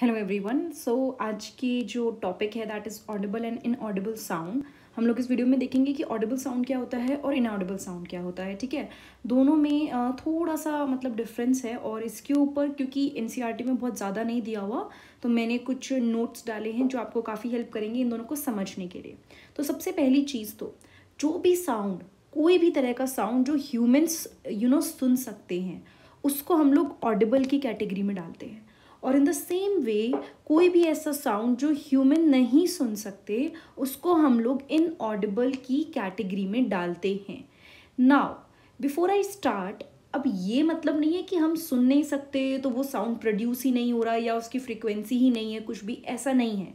hello everyone so आज की जो टॉपिक है that is audible and inaudible sound हम लोग इस वीडियो में देखेंगे कि ऑडिबल साउंड क्या होता है और इनऑडिबल साउंड क्या होता है ठीक है दोनों में थोड़ा सा मतलब डिफरेंस है और इसके ऊपर क्योंकि एन e में बहुत ज़्यादा नहीं दिया हुआ तो मैंने कुछ नोट्स डाले हैं जो आपको काफ़ी हेल्प करेंगे इन दोनों को समझने के लिए तो सबसे पहली चीज़ तो जो भी साउंड कोई भी तरह का साउंड जो ह्यूमन्स यू नो सुन सकते हैं उसको हम लोग ऑडिबल की कैटेगरी में डालते हैं और इन द सेम वे कोई भी ऐसा साउंड जो ह्यूमन नहीं सुन सकते उसको हम लोग इन ऑडिबल की कैटेगरी में डालते हैं नाउ बिफोर आई स्टार्ट अब ये मतलब नहीं है कि हम सुन नहीं सकते तो वो साउंड प्रोड्यूस ही नहीं हो रहा या उसकी फ्रिक्वेंसी ही नहीं है कुछ भी ऐसा नहीं है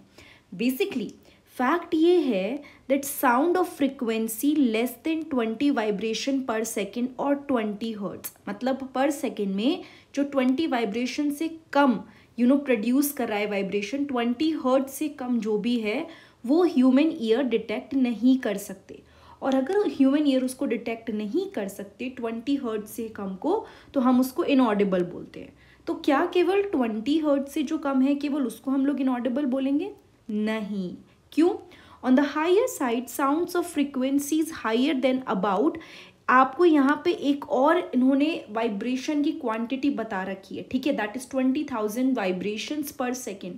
बेसिकली फैक्ट ये है that sound of frequency less than twenty vibration per second और ट्वेंटी हर्ट्स मतलब पर सेकेंड में जो ट्वेंटी वाइब्रेशन से कम यू नो प्रोड्यूस कर रहा है वाइब्रेशन ट्वेंटी हर्ट से कम जो भी है वो ह्यूमन ईयर डिटेक्ट नहीं कर सकते और अगर ह्यूमन ईयर उसको डिटेक्ट नहीं कर सकते ट्वेंटी हर्ट से कम को तो हम उसको इनऑडिबल बोलते हैं तो क्या केवल ट्वेंटी हर्ट से जो कम है केवल उसको हम लोग इनऑडिबल बोलेंगे नहीं क्यों on the higher side sounds of frequencies higher than about आपको यहाँ पे एक और इन्होंने वाइब्रेशन की क्वांटिटी बता रखी है ठीक है that is twenty thousand vibration per second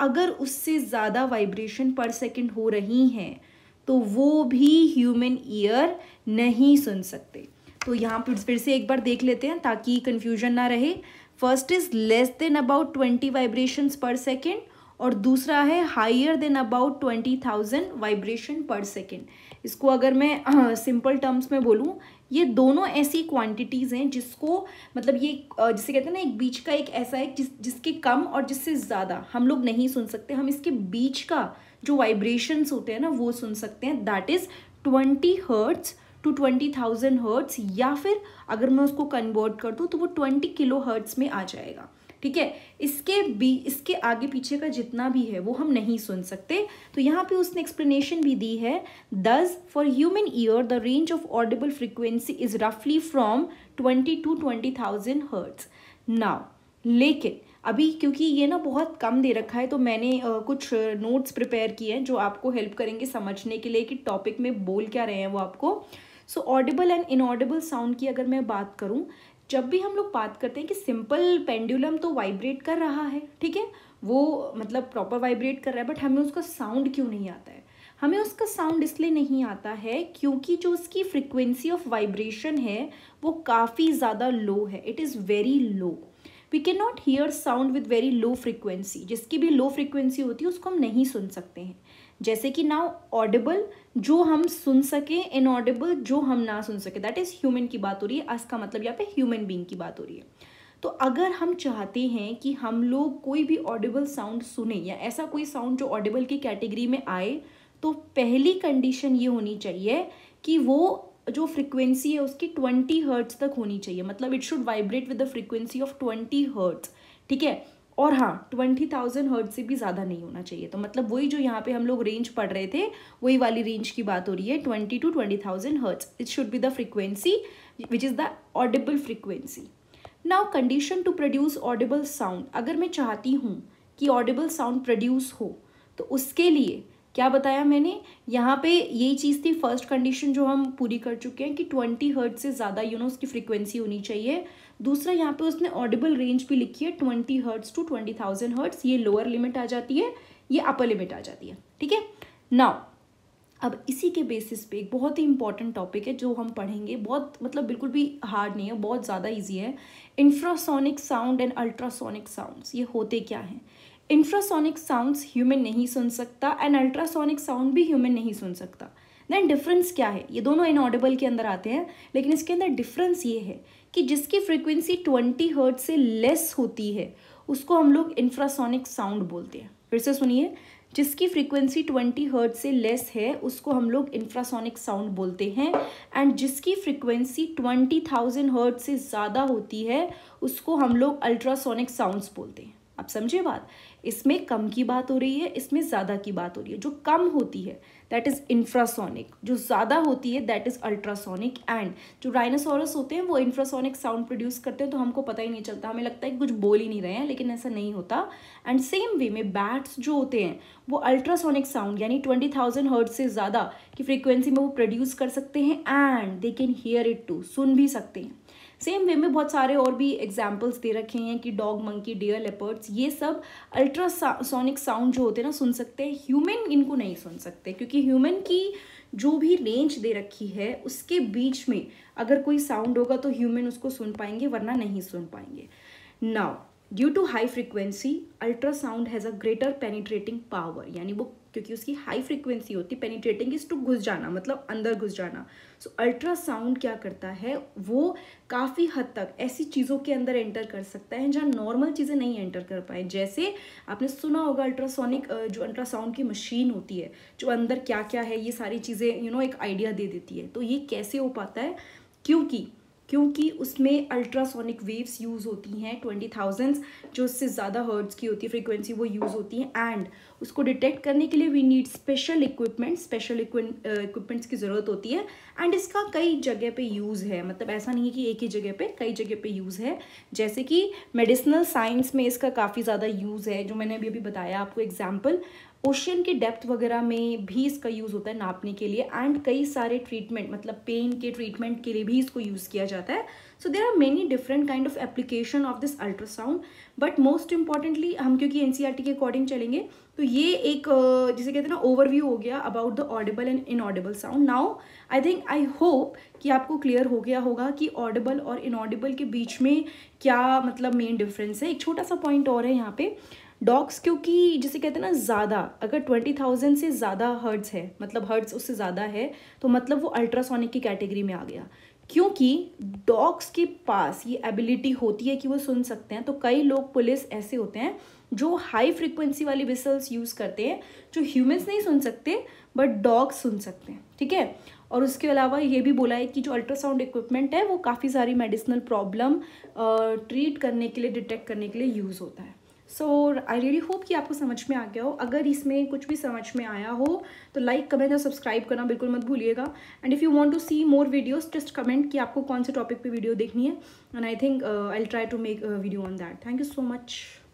अगर उससे ज़्यादा वाइब्रेशन पर सेकेंड हो रही हैं तो वो भी ह्यूमन ईयर नहीं सुन सकते तो यहाँ पर फिर से एक बार देख लेते हैं ताकि कन्फ्यूजन ना रहे first is less than about twenty vibration per second और दूसरा है higher than about twenty thousand vibration per second इसको अगर मैं सिंपल टर्म्स में बोलूँ ये दोनों ऐसी क्वांटिटीज़ हैं जिसको मतलब ये जिसे कहते हैं ना एक बीच का एक ऐसा है जिस जिसके कम और जिससे ज़्यादा हम लोग नहीं सुन सकते हम इसके बीच का जो वाइब्रेशंस होते हैं ना वो सुन सकते हैं that is twenty hertz to twenty thousand hertz या फिर अगर मैं उसको कन्वर्ट कर दूँ तो वो ट्वेंटी किलो हर्ट्स में आ जाएगा ठीक है इसके बी इसके आगे पीछे का जितना भी है वो हम नहीं सुन सकते तो यहाँ पे उसने एक्सप्लेनेशन भी दी है thus for human ear the range of audible frequency is रफली from twenty to twenty thousand hertz now लेकिन अभी क्योंकि ये ना बहुत कम दे रखा है तो मैंने कुछ नोट्स प्रिपेयर किए हैं जो आपको हेल्प करेंगे समझने के लिए कि टॉपिक में बोल क्या रहे हैं वो आपको so audible and inaudible sound की अगर मैं बात करूँ जब भी हम लोग बात करते हैं कि सिंपल पेंडुलम तो वाइब्रेट कर रहा है ठीक है वो मतलब प्रॉपर वाइब्रेट कर रहा है बट हमें उसका साउंड क्यों नहीं आता है हमें उसका साउंड इसलिए नहीं आता है क्योंकि जो उसकी फ्रिक्वेंसी ऑफ वाइब्रेशन है वो काफ़ी ज़्यादा लो है it is very low we can not hear sound with very low frequency जिसकी भी लो फ्रिक्वेंसी होती है उसको हम नहीं सुन सकते हैं जैसे कि नाउ ऑडिबल जो हम सुन सकें इनऑडिबल जो हम ना सुन सकें दैट इज़ ह्यूमन की बात हो रही है अस का मतलब यहाँ पे ह्यूमन बींग की बात हो रही है तो अगर हम चाहते हैं कि हम लोग कोई भी ऑडिबल साउंड सुने या ऐसा कोई साउंड जो ऑडिबल की कैटेगरी में आए तो पहली कंडीशन ये होनी चाहिए कि वो जो फ्रिक्वेंसी है उसकी ट्वेंटी हर्ट्स तक होनी चाहिए मतलब it should vibrate with the frequency of twenty hertz ठीक है और हाँ ट्वेंटी थाउजेंड हर्ट से भी ज़्यादा नहीं होना चाहिए तो मतलब वही जो यहाँ पे हम लोग रेंज पढ़ रहे थे वही वाली रेंज की बात हो रही है twenty to twenty thousand hertz it should be the frequency which is the audible frequency now condition to produce audible sound अगर मैं चाहती हूँ कि ऑडिबल साउंड प्रोड्यूस हो तो उसके लिए क्या बताया मैंने यहाँ पे यही चीज़ थी फर्स्ट कंडीशन जो हम पूरी कर चुके हैं कि ट्वेंटी हर्ट से ज़्यादा यू नो उसकी फ्रिक्वेंसी होनी चाहिए दूसरा यहाँ पे उसने ऑडिबल रेंज भी लिखी है twenty hertz to twenty thousand hertz ये लोअर लिमिट आ जाती है ये अपर लिमिट आ जाती है ठीक है नाउ अब इसी के बेसिस पे एक बहुत ही इंपॉर्टेंट टॉपिक है जो हम पढ़ेंगे बहुत मतलब बिल्कुल भी हार्ड नहीं है बहुत ज़्यादा ईजी है infrasonic sound and ultrasonic sound ये होते क्या हैं इंफ्रासोनिक साउंड्स ह्यूमन नहीं सुन सकता एंड अल्ट्रासोनिक साउंड भी ह्यूमन नहीं सुन सकता देन डिफरेंस क्या है ये दोनों इनऑडिबल के अंदर आते हैं लेकिन इसके अंदर डिफरेंस ये है कि जिसकी फ्रिक्वेंसी ट्वेंटी हर्ट से लेस होती है उसको हम लोग इंफ्रासोनिक साउंड बोलते हैं फिर से सुनिए जिसकी फ्रीक्वेंसी ट्वेंटी हर्ट से लेस है उसको हम लोग इंफ्रासोनिक साउंड बोलते हैं एंड जिसकी फ्रीक्वेंसी थाउजेंड हर्ट से ज़्यादा होती है उसको हम लोग अल्ट्रासोनिक साउंड्स बोलते हैं आप समझे बात इसमें कम की बात हो रही है इसमें ज़्यादा की बात हो रही है जो कम होती है दैट इज़ इंफ्रासोनिक जो ज़्यादा होती है दैट इज़ अल्ट्रासोनिक एंड जो डायनासोरस होते हैं वो इंफ्रासोनिक साउंड प्रोड्यूस करते हैं तो हमको पता ही नहीं चलता हमें लगता है कुछ बोल ही नहीं रहे हैं लेकिन ऐसा नहीं होता एंड सेम वे में बैट्स जो होते हैं वो अल्ट्रासोनिक साउंड यानी ट्वेंटी थाउजेंड हर्ट से ज़्यादा की फ्रिक्वेंसी में वो प्रोड्यूस कर सकते हैं and they can hear it to सुन भी सकते हैं सेम वे में बहुत सारे और भी एग्जाम्पल्स दे रखे हैं कि डॉग मंकी डियर लेपर्ड्स ये सब अल्ट्रासोनिक साउंड जो होते हैं ना सुन सकते हैं ह्यूमन इनको नहीं सुन सकते क्योंकि ह्यूमन की जो भी रेंज दे रखी है उसके बीच में अगर कोई साउंड होगा तो ह्यूमन उसको सुन पाएंगे वरना नहीं सुन पाएंगे now due to high frequency ultrasound has a greater penetrating power यानी वो क्योंकि उसकी हाई फ्रिक्वेंसी होती पेनिट्रेटिंग इज टू घुस जाना मतलब अंदर घुस जाना सो so, अल्ट्रासाउंड क्या करता है वो काफ़ी हद तक ऐसी चीज़ों के अंदर एंटर कर सकता है जहाँ नॉर्मल चीज़ें नहीं एंटर कर पाए जैसे आपने सुना होगा अल्ट्रासोनिक जो अल्ट्रासाउंड की मशीन होती है जो अंदर क्या क्या है ये सारी चीज़ें यू नो एक आइडिया दे देती है तो ये कैसे हो पाता है क्योंकि क्योंकि उसमें अल्ट्रासोनिक वेव्स यूज़ होती हैं ट्वेंटी थाउजेंड्स जो उससे ज़्यादा हर्ड्स की होती है फ्रीक्वेंसी वो यूज़ होती हैं एंड उसको डिटेक्ट करने के लिए we need special equipment special equipments की ज़रूरत होती है एंड इसका कई जगह पे यूज़ है मतलब ऐसा नहीं है कि एक ही जगह पे कई जगह पे यूज़ है जैसे कि मेडिसिनल साइंस में इसका काफ़ी ज़्यादा यूज़ है जो मैंने अभी अभी बताया आपको एग्जाम्पल ओशन के डेप्थ वगैरह में भी इसका यूज़ होता है नापने के लिए एंड कई सारे ट्रीटमेंट मतलब पेन के ट्रीटमेंट के लिए भी इसको यूज़ किया जाता है so there are many different kind of application of this ultrasound but most importantly हम क्योंकि एन e के अकॉर्डिंग चलेंगे तो ये एक जिसे कहते हैं ना ओवरव्यू हो गया about the audible and inaudible sound now I think I hope कि आपको क्लियर हो गया होगा कि ऑडिबल और इनऑडिबल के बीच में क्या मतलब मेन डिफरेंस है एक छोटा सा पॉइंट और है यहाँ पे डॉग्स क्योंकि जिसे कहते हैं ना ज़्यादा अगर ट्वेंटी थाउजेंड से ज़्यादा हर्ट्स है मतलब हर्ट्स उससे ज़्यादा है तो मतलब वो अल्ट्रासोनिक की कैटेगरी में आ गया क्योंकि डॉग्स के पास ये एबिलिटी होती है कि वो सुन सकते हैं तो कई लोग पुलिस ऐसे होते हैं जो हाई फ्रिक्वेंसी वाली विसल्स यूज़ करते हैं जो ह्यूमन्स नहीं सुन सकते बट डॉग्स सुन सकते हैं ठीक है और उसके अलावा ये भी बोला है कि जो अल्ट्रासाउंड इक्विपमेंट है वो काफ़ी सारी मेडिसिनल प्रॉब्लम ट्रीट करने के लिए डिटेक्ट करने के लिए यूज़ होता है सो आई रियली होप कि आपको समझ में आ गया हो अगर इसमें कुछ भी समझ में आया हो तो लाइक कमेंट और सब्सक्राइब करना बिल्कुल मत भूलिएगा and if you want to see more videos just comment कि आपको कौन से टॉपिक पे वीडियो देखनी है and I think I try to make video on that thank you so much